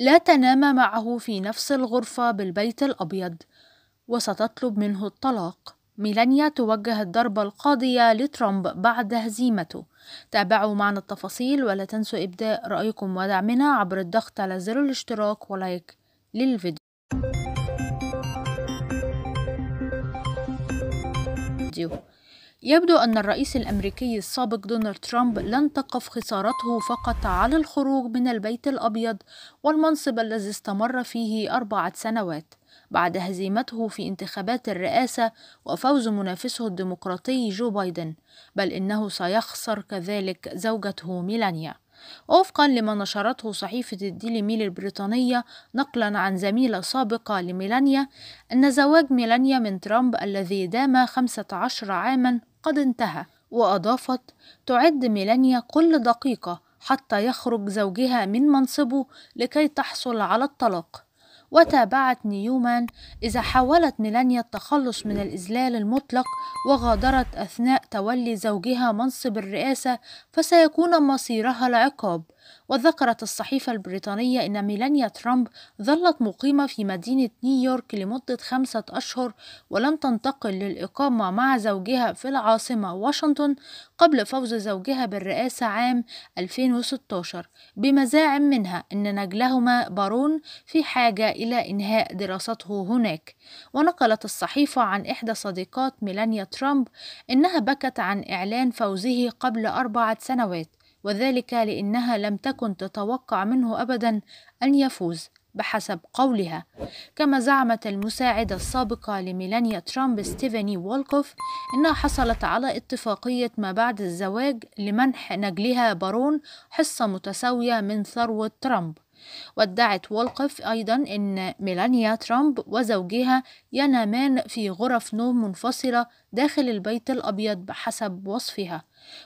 لا تنام معه في نفس الغرفة بالبيت الأبيض وستطلب منه الطلاق ميلانيا توجه الضربة القاضية لترامب بعد هزيمته تابعوا معنا التفاصيل ولا تنسوا إبداء رأيكم ودعمنا عبر الضغط على زر الاشتراك ولايك للفيديو يبدو أن الرئيس الأمريكي السابق دونالد ترامب لن تقف خسارته فقط على الخروج من البيت الأبيض والمنصب الذي استمر فيه أربعة سنوات بعد هزيمته في انتخابات الرئاسة وفوز منافسه الديمقراطي جو بايدن بل إنه سيخسر كذلك زوجته ميلانيا وفقا لما نشرته صحيفة الديلي ميل البريطانية نقلا عن زميلة سابقة لميلانيا أن زواج ميلانيا من ترامب الذي دام 15 عاما قد انتهى وأضافت تعد ميلانيا كل دقيقة حتى يخرج زوجها من منصبه لكي تحصل على الطلاق وتابعت نيومان إذا حاولت ميلانيا التخلص من الإذلال المطلق وغادرت أثناء تولي زوجها منصب الرئاسة فسيكون مصيرها العقاب وذكرت الصحيفة البريطانية أن ميلانيا ترامب ظلت مقيمة في مدينة نيويورك لمدة خمسة أشهر ولم تنتقل للإقامة مع زوجها في العاصمة واشنطن قبل فوز زوجها بالرئاسة عام 2016 بمزاعم منها أن نجلهما بارون في حاجة إلى إنهاء دراسته هناك ونقلت الصحيفة عن إحدى صديقات ميلانيا ترامب إنها بكت عن إعلان فوزه قبل أربعة سنوات وذلك لأنها لم تكن تتوقع منه أبدا أن يفوز بحسب قولها كما زعمت المساعدة السابقة لميلانيا ترامب ستيفاني وولكوف إنها حصلت على اتفاقية ما بعد الزواج لمنح نجلها بارون حصة متساوية من ثروة ترامب وادعت وولقف أيضا أن ميلانيا ترامب وزوجها ينامان في غرف نوم منفصلة داخل البيت الأبيض بحسب وصفها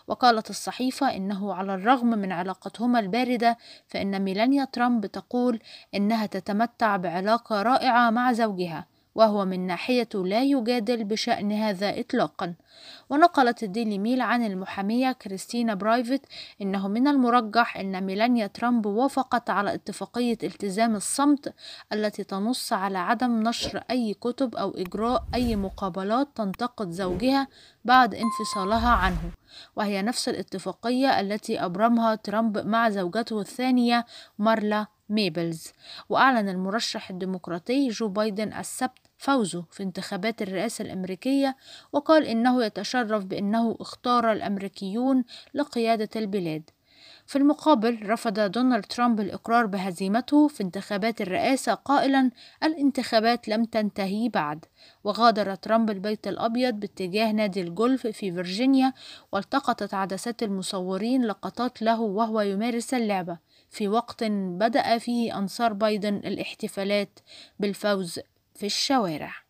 وقالت الصحيفة إنه على الرغم من علاقتهما الباردة فإن ميلانيا ترامب تقول إنها تتمتع بعلاقة رائعة مع زوجها وهو من ناحية لا يجادل بشأن هذا إطلاقا ونقلت الديلي ميل عن المحامية كريستينا برايفت إنه من المرجح أن ميلانيا ترامب وافقت على اتفاقية التزام الصمت التي تنص على عدم نشر أي كتب أو إجراء أي مقابلات تنتقد زوجها بعد انفصالها عنه وهي نفس الاتفاقية التي أبرمها ترامب مع زوجته الثانية مارلا ميبلز وأعلن المرشح الديمقراطي جو بايدن السبت فوزه في انتخابات الرئاسة الأمريكية وقال إنه يتشرف بأنه اختار الأمريكيون لقيادة البلاد في المقابل رفض دونالد ترامب الإقرار بهزيمته في انتخابات الرئاسة قائلا الانتخابات لم تنتهي بعد وغادر ترامب البيت الأبيض باتجاه نادي الجولف في فيرجينيا والتقطت عدسات المصورين لقطات له وهو يمارس اللعبة في وقت بدأ فيه أنصار بايدن الاحتفالات بالفوز في الشوارع